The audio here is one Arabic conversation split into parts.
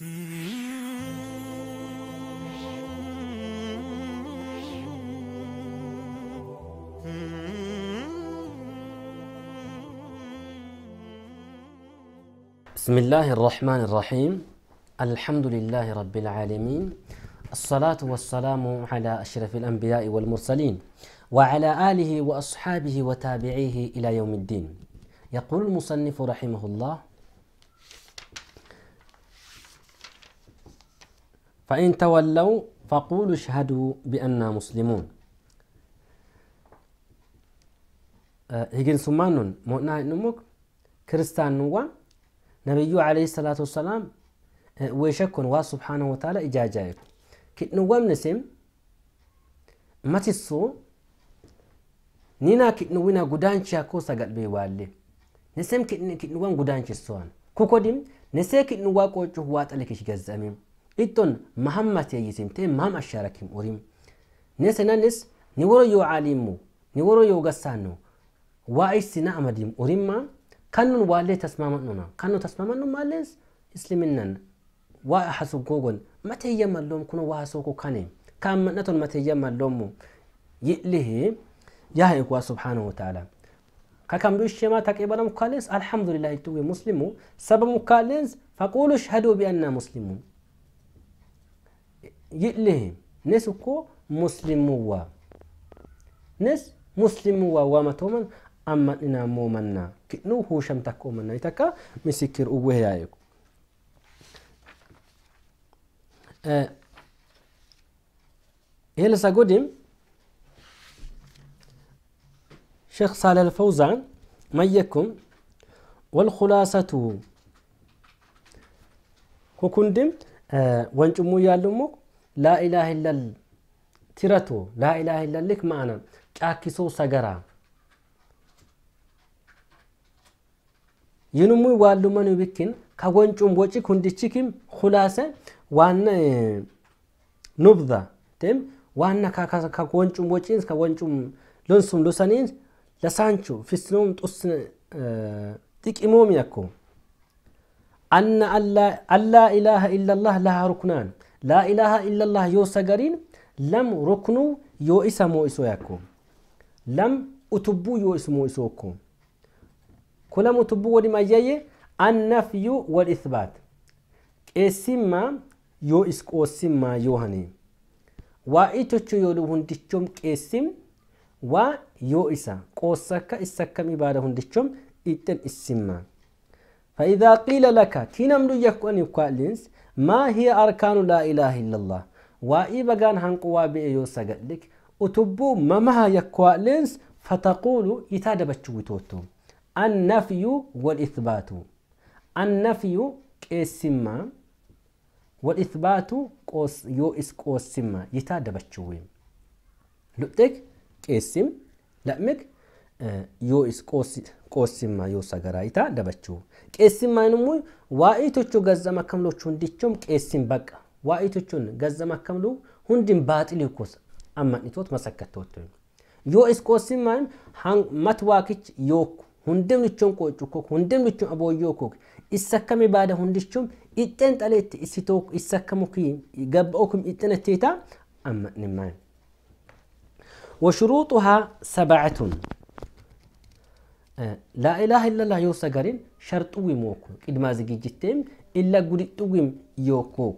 بسم الله الرحمن الرحيم الحمد لله رب العالمين الصلاة والسلام على أشرف الأنبياء والمرسلين وعلى آله وأصحابه وتابعيه إلى يوم الدين يقول المصنف رحمه الله فإن تولوا فقولوا اشهدوا بأننا مسلمون هجن آه، سمانون مؤنا نموك كريستان نوا نبيو عليه الصلاة والسلام آه، ويشكون وا سبحانه وتعالى إجاجايب كت نوا ما تسو نينا كت نوينا قدانشا كوسا قلبي والي نسيم كت نوان قدانشا السوان ديم نسيم كت نوا قوچو هوات عليكش جزاميم إتون مهمة يجسم تي مهم أشاركهم أوريم نسنا نس نورو يو عالمو نورو يو قسانو وايسنا أمديم أوريم ما كانوا والي تسمامنا كانوا تسمامنا مالس إسلامنا وأحسب جوجل متى يملهم كنا وحسوكو كانين كان منتون متى يملهم يله يهيك سبحانه وتعالى ككم بيشما تكيبنا مكالس الحمد لله تو مسلمو سبب مكالس فقولوا اشهدوا بأننا مسلمون يئلهم نسكو مسلموا نس مسلموا وما تومن أما إنا مومنا كنو هو شم تكومنا يتكا مسكر أوه يايكو أه يلسا قدم شيخ صالح الفوزان يكم والخلاصة هو كندم أه وانجمو يالمو لا إله إلا الله ترتو لا إله إلا لك معنا تاكسو سجرا ينمو واللمان يبكين كون جنبوشي كندشيكم خلاصة وان نبضة تم وان كا كا كا كون جنبوشي كون جنب لنسم لسانين لسانشو في سنوم تقص تك إموم يكو أن الله إله إلا الله لها ركنان laa'ilaha illallah yoo sagariin lam ruknuu yoo isa moo'isoo yakko lam utubbuu yoo is moo'isoo okko ku lam utubbuu wadi mayyayye annafyu wal isbaat qeessimmaa yoo is qoossimmaa yoo hani waa'ii tocho yoo hundichom qeessim waa yoo isa qoossakka issakkam ibaada hundichom ixxen issimmaa فإذا قيل لك كي نمدو يكون يقالينس maa hiya arkaanu laa ilaaha illallah waa'ii bagaan hanquwaa be'e yoo sagadlik utubuu mamaha yakkoa'leens fataquulu itaa dabachuu witoottu annafyu walithbaatu annafyu qeessimmaa walithbaatu yoo is qoossimmaa itaa dabachuuwe luxxeek qeessim la'meek yoo is qoossimmaa yoo dabachuu qeessimmaan ዋኢቶቹ ገዘ መከምሎቹ ሁንዲቾም ቄሲን በቀ ዋኢቶቹን ገዘ መከምሉ ሁንዲን ባጢል ይኮስ አማኒቶት መሰከተወት ዮ እስቆሲን ማን ሃን ማትዋክች ዮኩ ሁንድም ልቾን ቆጩ ኮክ ሁንድም ልቾን አቦዮ ኮክ ይሰከም ባደ ሁንዲቾም ኢጤን ጠሌት ኢሲቶክ ይሰከሙኪ ገባኦኩም ኢጤን ቴታ አማኒ ማን وشروطها سبعة لا إله إلا الله يوسى قرين شرط sharxuwim yooku qidmaa إلا illa gudixuwim يوكو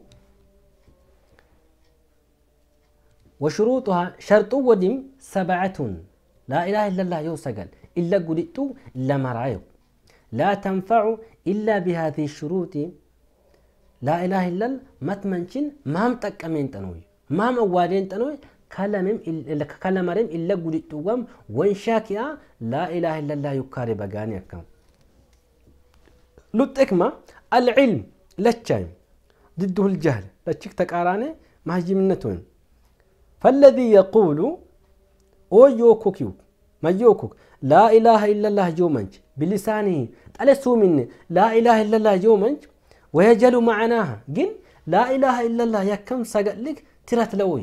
وشروطها شرط وديم سبعة لا إله إلا الله يوسقل إلا قلت لما رأيو لا تنفع إلا بهذه الشروط لا إله إلا الله ما تمنشن ما متكمين تنوي ما هم موالين تنوي كلمهم إلا كلمهم إلا قلت وان شاكيا لا إله إلا الله يكاري جاني أكمل لطكما العلم لتشايم ضده الجهل لتشك تكاراني ما هجي منتون فالذي يقول او يوكوكيو ما يوكوك لا إله إلا الله جومنج بلسانه ألسو مني لا إله إلا الله جومنج ويجل معناها جن لا إله إلا الله يكم سقلك ترات لوي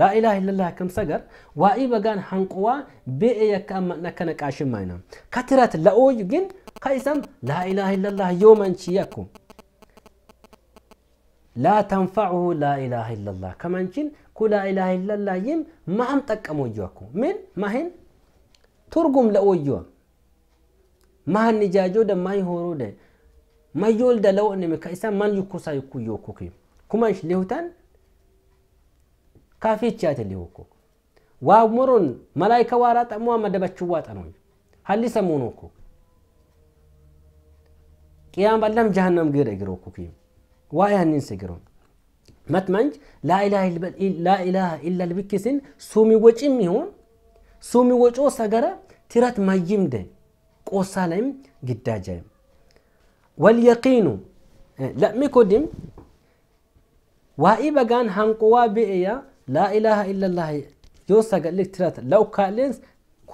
لا إله إلا الله كم سجر وأي بجان حنقوا بيئة كأم نكنا كعشم معنا كثرة لا أوجين كايسم لا إله إلا الله يوما شياكم لا تنفعه لا إله إلا الله كمان شين كل لا إله إلا الله يم ما هم تكموجواكم من ما هن ترجم لا أوجوا ما هن نجاجو ما يهورو ما يولد لو إنك كايسم من يكوسا يكو يوكوكي كمان شليهتان ካፊቻትን ሊሆኮ ዋሙሩን መላይከ ዋራ ጠሟ መደበችዋ ጠኖኝ ሀሊ ሰሙኑ እኮ ቅያም አለም ጀሃነም ግር እግሮ እኮ ኪም ዋ ያንን ስግሮን መትመንጅ ላኢላሃ ኢላ ልብኪስን ሱሚ ወጪም ይሆን ሱሚ ወጮ ሰገረ ትረት መይም ደ ቆሳ ላይም ግዳጃይም ወልየቂኑ ለሚኮድም ዋኢ በጋን ሃንቆዋ ብእያ لا إله إلا الله يوسا قال لك ترات لو كالينس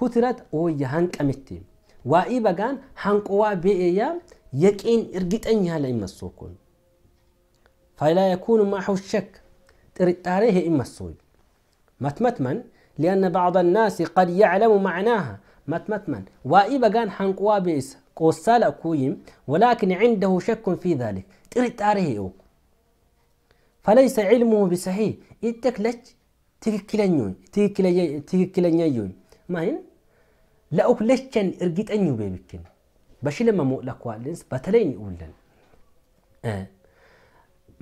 كترات أو يهانك أمتي وإي بغان هانك وا بيئيا يكين أن أنيها إما السوكون فلا يكون معه الشك تريتاريه إما السوي متمتمن لأن بعض الناس قد يعلم معناها متمتمن وإي بغان هانك وا بيئيس قوسالا كويم ولكن عنده شك في ذلك تريتاريه أوكو ፈለይሰ ዒልሙሁ ቢሰሒህ ኢጠክለች ትክክለኞኝ ትክክለኛ ዮኝ ማይን ለኡክለቸን እርግጠኙ ቤብችን በሽለመ ሞለኳልንስ በተለይን ውለን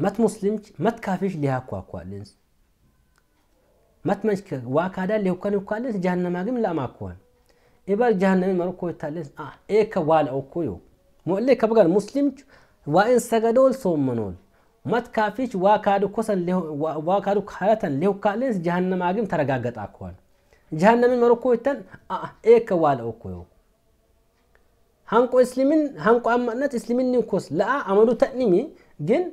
መት ሙስሊምች መት ካፊሽ ሊያኳኳልንስ መትመች ዋካዳ ሊሁከን ኳልንስ ጃሃነማ ግን ለአማኳን ኢበር ጃሃነሚ መርኮ ይታልንስ ኤከ ዋልኦኮ ዮ ሞሌ ከብጋል ሙስሊምች ዋኢን ሰገዶል ሶመኖል መትካፊች ዋካዱ ከለተን ሌሁካሌንስ ጀሃነማ ግም ተረጋገጣ አኳን ጀሃነምን መሮኮ ይተን ኤከ ዋለ ኦኮዮ ሃንቆ እስልምን ሃንቆ አማነት እስልምን ኮስ ለአ አመዱ ተኒሚ ግን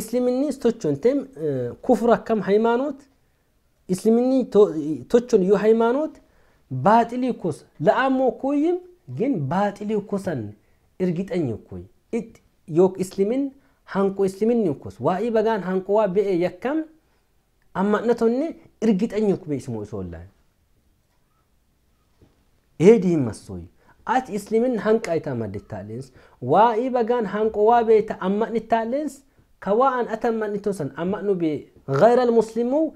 እስልምኒ ስቶቾንቴም ኩፍር አከም ሃይማኖት እስልምኒ ቶቾን ዩ ሃይማኖት ባጢሊ ኮስ ለአሞ ኮይም ግን ባጢሊ ኮሰን እርግጠኝ ኮይ ዮክ እስልምን hanqu isiminni ukkus waa'ii bagaan hanquwaa be'e yakkam amma'natonne irgixanyo kube ismo isoollaan edi massoy at islimin hanqa ita bagan hanqo wa be ta amma nitalens kawa an atamma nitosan amma ata amma'nitosan amma'nu bee e المسلمو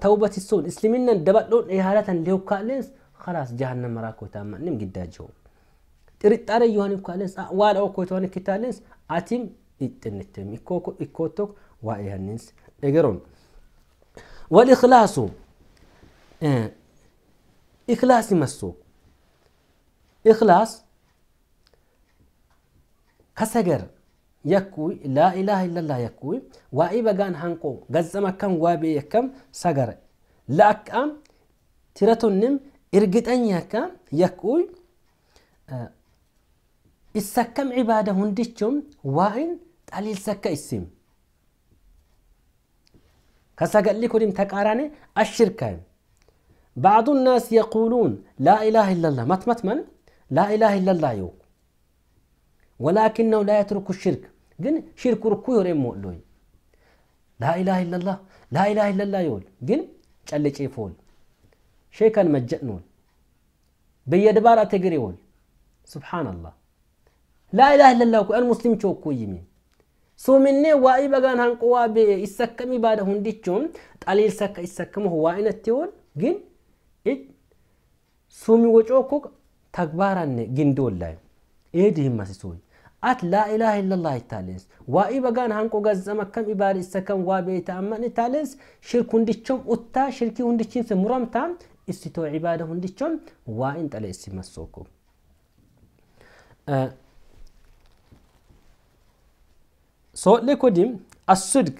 توبة السون اسلمنا دبلون إهالة ليو كالنس خلاص جهنم مراكو تام نم قداجو تريد تاري يواني كالنس أوال أو كوتواني كتالنس أتيم ittinittem ikkootok waa'ee hanniins إجرون والإخلاص إيه، إخلاص مسو إخلاص كسجر يكوي لا إله إلا الله يكوي وإبا كان هنكو جزما كم وابي يكم سجر لا أكام نم إرجت أن يكم يكوي إيه، إسكم عبادة هندشم وإن تاليل سكا اسم كسا قال لكم تكاراني الشركة بعض الناس يقولون لا إله إلا الله مت مت من لا إله إلا الله يو ولكنه لا يترك الشرك قن شرك ركو مؤلوي لا إله إلا الله لا إله إلا الله يقول قن تقلي شيء فول شيء كان مجنون بيد بارا سبحان الله لا إله إلا الله أنا مسلم شو كويمين ሶምኔ ዋኢ በጋን ሃንቁዋ ይሰከሚ ባደ ሁንዲቾም ጣሊል ሰከ ይሰከሙ ዋኢነት ይሆን ግን እጅ ሶሚ ወጮ እኮ ተግባራን ግንድ ወላይ ኤድህማ ሲሶይ አት ላኢላ ኢላላ ይታለንስ ዋኢ በጋን ሃንቆ ገዘመ ከም ኢባድ ይሰከም ዋ ቤተአመን ይታለንስ ሽርክ ሁንዲቾም ኡታ ሽርኪ ሁንዲችንስ ሙረምታ እስቶ ዒባደ ሁንዲቾም ዋኢን ጠለ እስ صوت لك وديم الصدق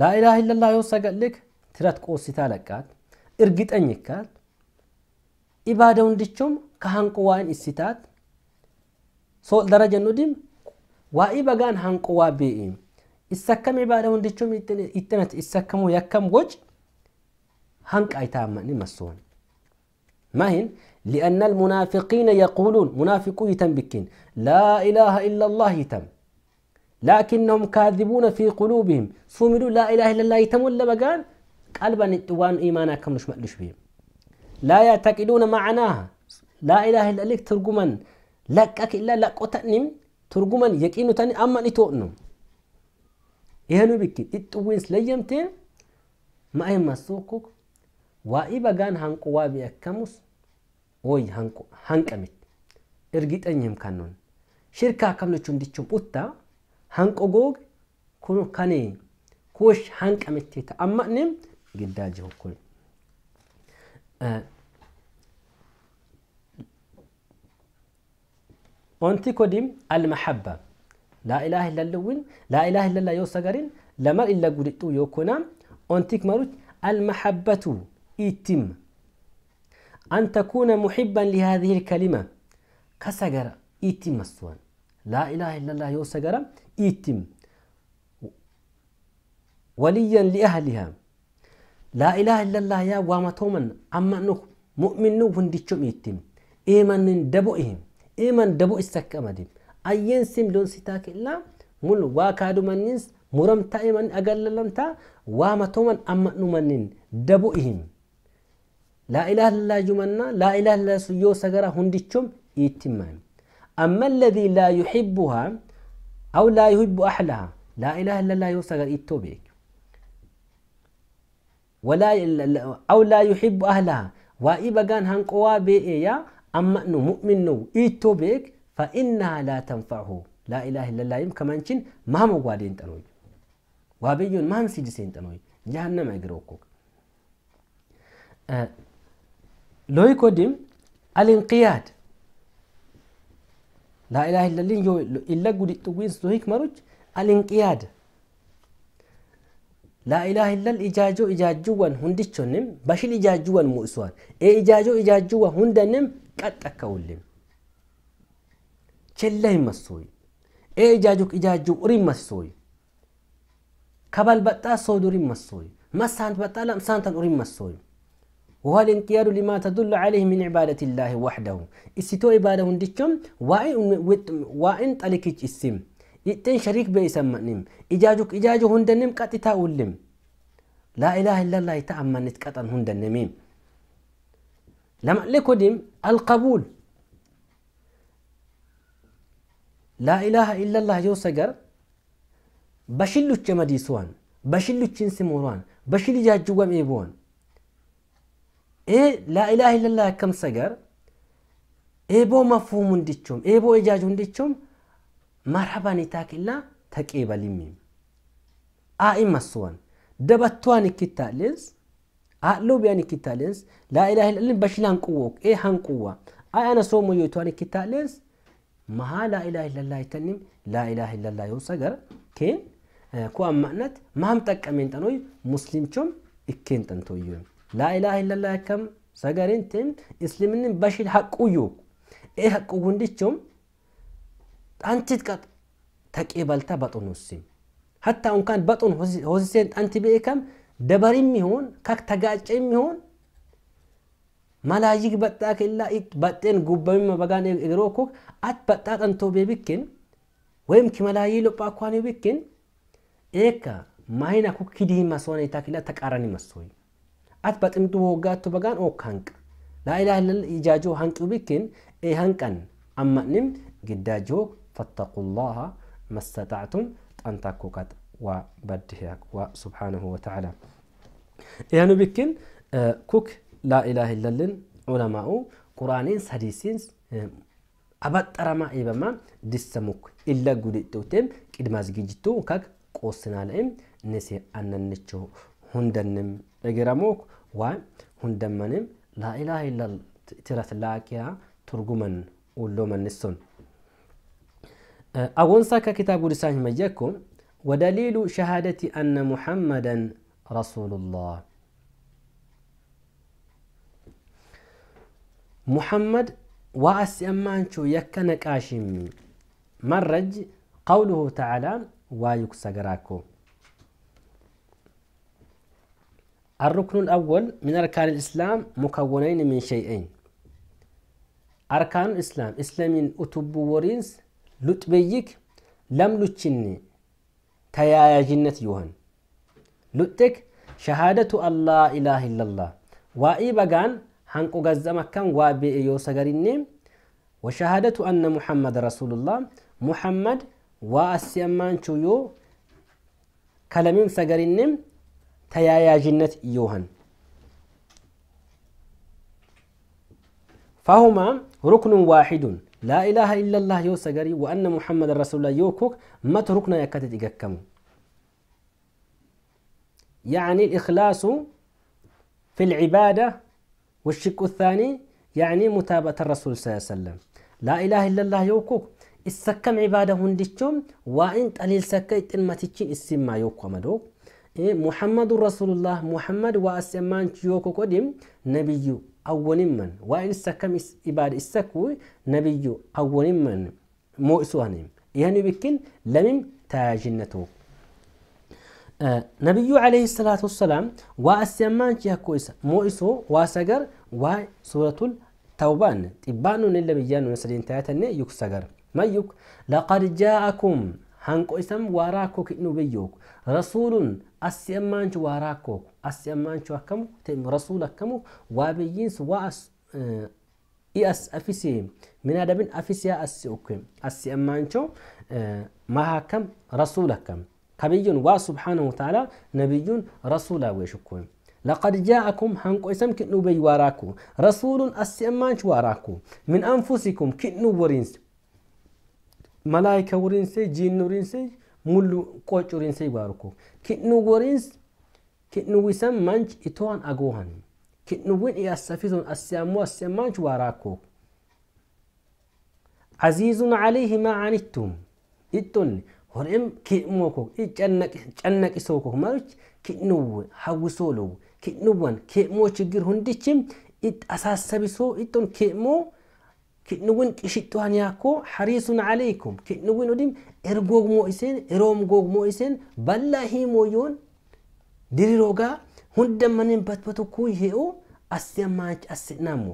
لا إله إلا الله يوسق لك ترات قوسي تالكات إرقيت أنيكات إبادة وندشم كهان قوان إستات صوت درجة نديم وإي هان قوا وابئين إسكم إبادة وندشم إتنت إسكم ويكم وجه قايتا أيتام مسون ما هن لأن المنافقين يقولون منافقو يتم بكين لا إله إلا الله يتم لكنهم كاذبون في قلوبهم صومدوا لا إله إلا الله يتمون لبقان قلبا نتوان إيمانا كم مش مقلش بهم لا يعتقدون معناها لا إله إلا لك ترقما لك إلا لك وتأنم ترقما يكينو تاني أما نتؤنم إهنو بكي إتوينس سليمتين ما أهم مسوقك وإبا قان هنقوا وابي أكمس وي هنقمت إرقيت أنهم كانون شركة كم كاملة تشندتشم أتا هنك أجوج كونو كني كوش هنك أمتي تأمأنم قداجه كل آه. أنتي كديم المحبة لا إله إلا اللون لا إله إلا الله يوسعرين لما إلا قلت يوكونا أنتك مروت المحبة إتم أن تكون محبا لهذه الكلمة كسجر إتم السوان لا إله إلا الله يوسعرا إيتم وليا لأهلها لا إله إلا الله يا وامتومن أما نك مؤمن نو هنديشم إيتم إيمان دبوئهم إيمان دبو استكمدهم أين سيم دون ستاك إلا مل واكادو من منينس مرم تايمن أقل للمتا وامتومن أما نمنين دبوئهم لا إله إلا جمنا لا إله إلا سيو سجرا هنديشم إيتم أما الذي لا يحبها أو لا يحب أحلها لا إله إلا الله يوسف إتو بيك ولا أو لا يحب أهلها وإبا كان هنقوا بيئيا أما أنه مؤمن نو إتو فإنها لا تنفعه لا إله إلا الله يمكن منشن ما هم قوادين تنوي وابيون ما هم سيجسين تنوي جهنم أجروكوك أه لو يكودم الانقياد ላኢላህ ኢለሊን ኢለ ጉዲጡዊን ስቱ ሂክመሩች አልንቅያድ ላኢላህ ኢለል ኢጃጆ ኢጃጁወን ሁንዲቾንም በሽል ኢጃጁወን ሙእሷን ኢጃጆ ኢጃጁወ ሁንደንም ቀጠከውልም ችላ ይመሶይ ኤ ኢጃጁክ ኢጃጁ መሶይ ከበል በጣ ሶዱሪ መሶይ መሳንት በጣ ለምሳንተን ኡሪ መሶይ وهو الانقياد لما تدل عليه من عبادة الله وحده استو عبادة هندكم وإن تلكيج اسم إتن شريك بيسمنم إجاجك إجاج هندنم قطتا ولم لا إله إلا الله تأمنت قطن هندنميم لما لكدم القبول لا إله إلا الله جو سجر بشلوش مديسوان بشلوش سموران بشل جاجوام إيبوان e la ilaha illallah yakkamsa gar e bo mafhumu ndichum e bo ijaju ndichum marhaban itaakilla taqeebalimim a'imassuwan dabattuwan ikkittaalens a'lubiyan ikkittaalens la ilaha illallah bashilan quwwok e hanquwwa ayana somo yoytuwan ikkittaalens maha la ilaha illallah itanim la ilaha illallah yosa gar ken ku amma'nat maham taqqameen xanoy muslimchom ikkeen xantoyyoyim La ilahe illallah akkam sagarintin isliminnin bashil haqquyyuu ee haqqu gundichum xantit qab taqee balta baxunussim hatta unkaan baxun hosiseen xanti beekam dabarimmi hoon kak tagaacemmi hoon malaayik baxxaa kellaa baxxeen gubbamimma bagaan egeroo kuk at baxxaa xantoo bee bikkin ወይም ኪመላዬ ሎጳ ኳኔ ብክን ኤካ ማይና ኩኪዲህ ማስዋኔ ታኪላ ተቃራኒ መሶኝ at baximtu waggaattu bagaan ook hanqa laa ilaaha illalla ijaajoo hanqu bikkin ee hanqan amma'nim giddaajoo fattaqullaha mastatactum xantakku kat waa baddihiyak waa subhaanahu watacaala ihanu bikkin kuk laa ilaaha illallin ulamaa'u quraaniin sadiisiin አበጠረማ ኢበማ ድሰሙክ ኢለ ጉድጥውቴም ቅድማ ዝግጅቱ ካክ ቆስናለይም ነሴ አነንቸው hundannim dhagiramuuk waan hundammanim laa ilaaha illal tirat laaqiyaa turguman ullomannis sun أقول ساكا كتاب لسان مجاكم ودليل شهادة أن محمدا رسول الله محمد وأسي أمانشو يكنك آشم مرج قوله تعالى ويكسقراكو الركن الأول من أركان الإسلام مكونين من شيئين أركان الإسلام إسلامين أتبو ورينس لتبيك لم لتشني تيايا جنة يوهن لتك شهادة الله إله إلا الله وإي بغان هنقو غزة كان وابي إيو سغريني وشهادة أن محمد رسول الله محمد وأسيامان شو يو كلمين سغريني جنة يوهن فهما ركن واحد لا إله إلا الله يو سجري وأن محمد رسول الله يوكوك ما تركنا يكتت إجكم يعني الإخلاص في العبادة والشك الثاني يعني متابعة الرسول صلى الله عليه وسلم لا إله إلا الله يوكوك السكم عبادة هندشم وإن تليل سكيت المتشين السما يوكو مدوك إيه، محمد رسول الله محمد واسمان تيوكو قديم نبيو أولين من وإن سكم إباد السكو نبيو أولين من مو إسوانيم يعني بكين لمن تاجنته آه نبيو عليه الصلاة والسلام واسمان تيوكو إسا مو إسو واسقر وسورة التوبان تبانو نلا بيانو نسلين تاتن يكسقر ما يك لقد جاءكم هنكو إسم وراكو كئنو بيوك رسول أسيمان وراكو أسيمان وكم تيم رسول كم وابيينس وأس إيأس آه، أفسي من هذا من أفسيا أسيوكم أسيمان آه، ما كم رسول كم كبيون وسبحانه وتعالى نبيون رسول ويشكوهم لقد جاءكم هنكو اسم كنو بي واراكو رسول أسيمانش واراكو من أنفسكم كنو ورينس ملائكة ورينسي جين ورينسي mullu qoo curiinsee baaruko kidnu woriins kidnu wisan manch itoan agoohan kidnu win iya safizun asiyamu asiyan manch waaraako azizun alayhi maa anittum ittonne horem ki'mookok i cannaqisookok maluch kidnuwe hawwisoolowu kidnuwan ki'moo chiggir hundichim it asaasabisoo itton ki'moo ክንውን ቅሽጥዋንያ ኮ ሓሪሱን ዓለይኩም ክንውን ዲ ኤርጎግሞ ኢሴን ኤሮምጎግሞ ኢሴን በላሂሞ ዮን ድሪሮጋ ሁንደመንን በትበቱ ኩ ይሄኡ አስያማች አስናሙ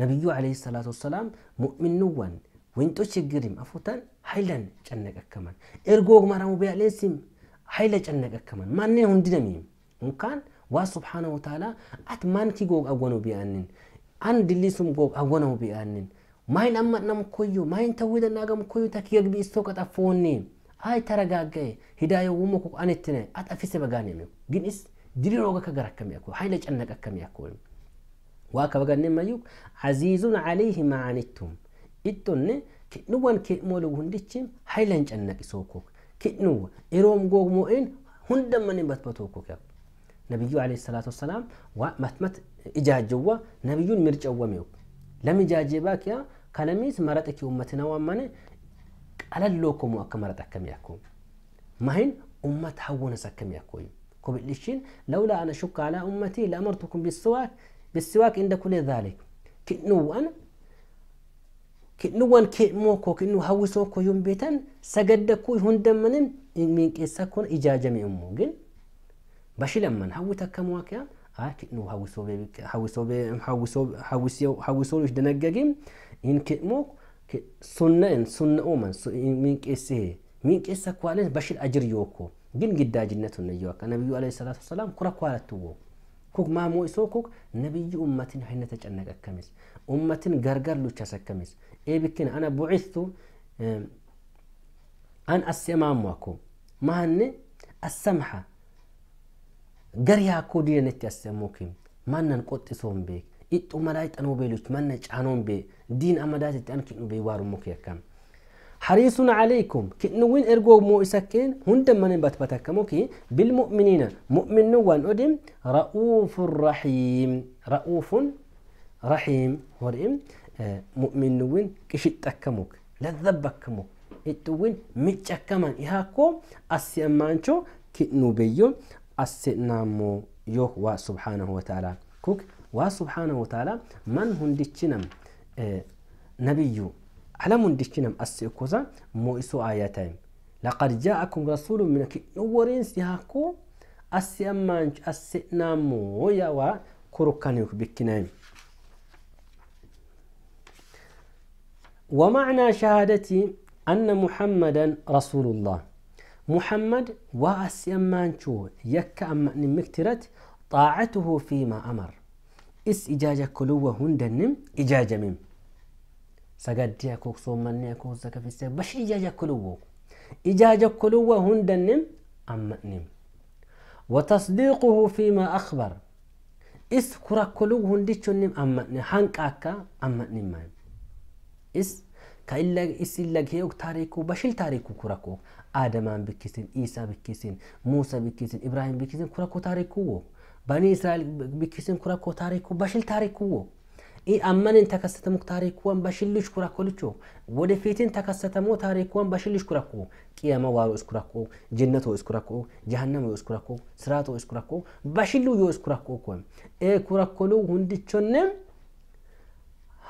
ነቢዩ ዓለ ሰላት ወሰላም ሙእሚንዋን ወንጦ ችግሪም አፉታን ሃይለን ጨነቀከመን ኤርጎግ ማራሙ ቢያሌሲም ሃይለ ጨነቀከመን ማን ሁንዲነሚም እንካን ዋ ስብሓነ ወተላ አት ማንኪ ጎግ አጎኑ ቢያንን አንድ ሊሱም ጎግ አጎነው ቢያንን ማይን አመጥነም ኮዩ ማይን ተዊደና ናገም ኮዩ ተክየግቢ እስቶ ቀጠፎኒ አይ ተረጋገ ሂዳየ ውሞ ኩ አንትነ አጠፊሰ በጋን የሚው ግንስ ድሪሮ ከገር አከሚያኩ ሀይለ ጨነቀ አከሚያኩ ዋከ በጋን መዩክ አዚዙን አለይህ ማዓኒቱም ኢጡን ክዕንወን ክዕሞሉ ሁንድች ሀይለን ጨነቅ ሶኮክ ክዕንወ ኢሮም ጎግሞኤን ሁንደመን በትበቶኮክ ያኩ ነቢዩ አለ ሰላት ወሰላም መትመት እጃጀዋ ነቢዩን ምርጨወሚው ለምጃጀባኪያ كلاميس مرتك أمتنا ومن على اللوكم وأك أكم يكون ما هن أمت حونس كم يكون كبلشين لولا أنا شك على أمتي لأمرتكم بالسواك بالسواك عند كل ذلك كنوان كنوان كيموكو كنو هوسوكو يوم بيتن سجدكو هندمنن من كيسكون إجاجة من أمو جن بشي لمن هوتك مواكيا آه كنو هوسو بي هوسو بي هوسو هوسو هوسو ليش hin kedhmoo sunna'en sunna uuman minqeessee minqeessa kwaaleen bashir ajir yookko gin giddaajinna tunnayyoo akka nabiyyu alayhi salaatu wasalaam kura kwaalattuwoo kuk maamoo isoo kuk nabiyyu ummatin hinna tacannaqa akkamis ummatin gargar luchas akkamis eebikkin ana bucittu an assemaammu akko maanne assamxa gar yaakoo diinanetti assemuukim maannan qoxxisoo hin beek إت أمدات أنو بيلوت منج بي دين أمدات أن كنو بيوارو مكيكم حريص عليكم كنو وين إرجو مو إسكن هند من بتبتكمو كي بالمؤمنين مؤمن وان أدم رؤوف الرحيم رؤوف رحيم ورئم آه، مؤمن نوين كشت أكموك إت وين إتوين أكمن إهاكو أسيمانشو أمانشو كنو بيو أسي نامو يوه سبحانه وتعالى كوك وسبحانه وتعالى من هندشنم آه، نبيو على هندشنم السيكوزا مؤسو آياتهم لقد جاءكم رسول من كنورين سيهاكو أسيامانج أسيئنامو ويوا كروكانيوك بكنايم ومعنى شهادتي أن محمدا رسول الله محمد وأسيامانجو يكا أمأني مكترت طاعته فيما أمر is ijaja kuluwa hundannim ijajamim sagaddi akook soommanni akook zakafisse bashi ijaja kuluwo ijaja kuluwa hundannim amma'nim وتصديقه فيما أخبر إس كرة كلو هنديتشنم أمتني هنك أكا أمتني مايم إس كإلا إس إلا جيوك تاريكو بشيل تاريكو كركو آدم بكيسين إيسا بكيسين موسى بكيسين إبراهيم بكيسين كركو تاريكو ባኒ እስራኤል ቢክስን ኩራ ታሪኩ በሽል ታሪኩዎ አመንን ተከሰተሙ ታሪኩዋን በሽልሽ ኩራኮልቾ ወደፊትን ተከሰተሙ ታሪኩዋን በሽልሽ ኩራኮ ቅያመ ዋሮ እስኩራኮ ጀነቶ እስኩራኮ ጀሃነሞ እስኩራኮ ስራቶ እስኩራኮ በሽሉ ዮ እስኩራኮ ኮን ኤ ኩራኮሉ ሁንድቾንም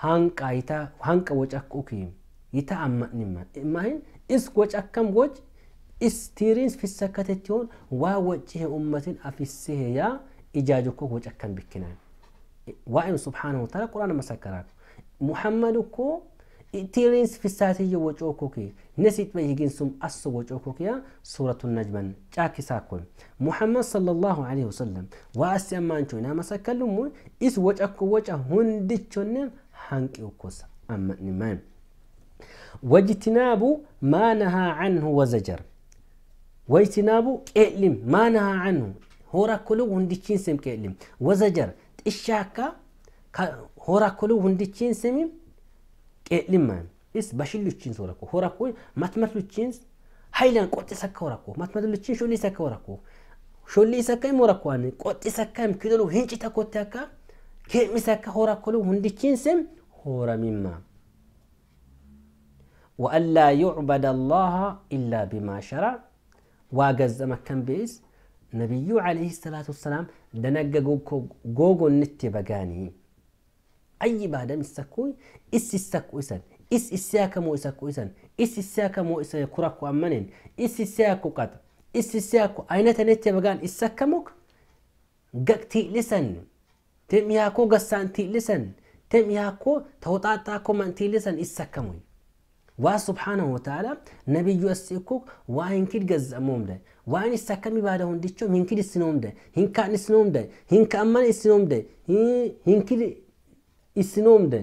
ሃንቃ ይታ ሃንቀ ወጫቆኪ ይታ አማንማ እማይን እስ ወጫከም ወጭ ኢስቲሪንስ ፊሰከተቲዮን ዋ ወጭ ኡመትን አፊስሄ ያ إجاجكو هو أكن بكنان وإن سبحانه وتعالى قرآن مسكران محمدكو تيرينس في الساتي وجوكوكي نسيت ما يجين سم أس وجوكوكيا سورة النجم جاكي ساكون محمد صلى الله عليه وسلم وأسي أمانشو نعم سكلمو إس وجأكو وجأ هندتشو نعم هنكي وكوس أما نمان واجتناب ما نهى عنه وزجر واجتناب إئلم ما نهى عنه هورا كلو ونديتشين سم كيلم وزجر تشاكا هورا كلو ونديتشين سم كيلم مان إس بشيلوتشين سوراكو هورا كوي كو ماتماتلوتشين هايلان قوت سكا وراكو ماتماتلوتشين شولي سكا وراكو شولي سكا موراكو ان قوت سكا كيدلو هنجي تاكوتاكا كيمي سكا هورا كلو ونديتشين سم هورا مما وألا يعبد الله إلا بما شرع واجز مكان بيز ነቢዩ ዓለይህ ሰላት ወሰላም ደነገጉ ጎጎንት በጋኒ አይ ባደም ይሰኩይ እስ ይሰኩ ይሰን እስ ይስያከሞ ይሰኩ ይሰን እስ ይስያከሞ ኩራኩ አመኔን እስ ይስያኩ ቀጥ እስ ይስያኩ አይነት ነት በጋን ይሰከሞክ ገቅቲ ልሰን تم ياكو قسان تيلسن تم ياكو توطاطاكو من تيلسن إسكموي ዋ ስብሓናሁ ወተዓላ ነቢዩ እስእኮ ዋኢንኪድ ገዘሞምደ ዋኢን እሳከሚ ባዳ ሁንዲቾ ሂንኪድ እስኖምደ ሂንካን እስኖምደ ሂንካአማን እስኖምደ ሂንኪድ እስኖምደ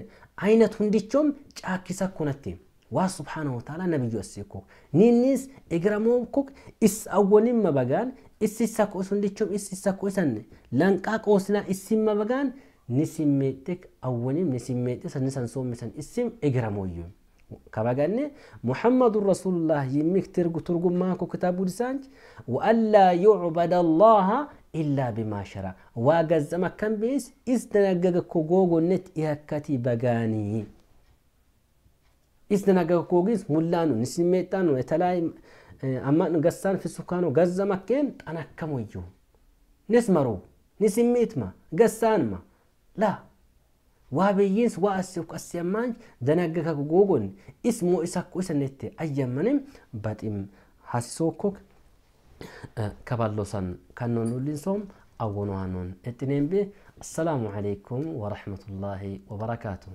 አይነት ሁንዲቾም ጫኪሳ ኮነቴ ዋ ስብሓናሁ ወተዓላ ነቢዩ እስእኮ ኒኒስ እግረሞምኮክ እስ አወኒመ በጋን እስ ይሳኮስ ሁንዲቾም እስ ይሳኮሰን ለንቃ ቆስና እሲመ ንስሜጥክ አወኒም ንስሜጥስ ንሰንሶምሰን እሲም እግረሞዩም ከበገኔ ሙሐመዱ ረሱሉላህ የሚክትርጉ ትርጉም ማኮ ክታቡ ድሳንች ወአላ ዩዕበድ አላሃ ኢላ ቢማ ሸራ ዋገዘ መከን ቤስ እስደነገገ ኮ ይሀከቲ በጋኒ እስደነገገ ኮ ግስ ሙላ ነው ንስሜጣ ነው ገሳን ፍሱካ ነው ገዘ ጠነከሞ እዩ ንስመሮ ንስሜትማ ገሳንማ ላ waa biyyiis waa asiif qassiyammaan danaga ka gogon ismoo isa kuisanetti ayyammane baxim hasisookkok kaballosan kannon itti awwonoanon ettineenbe assalaamu alaikum warahmatullaahi wabarakaatuh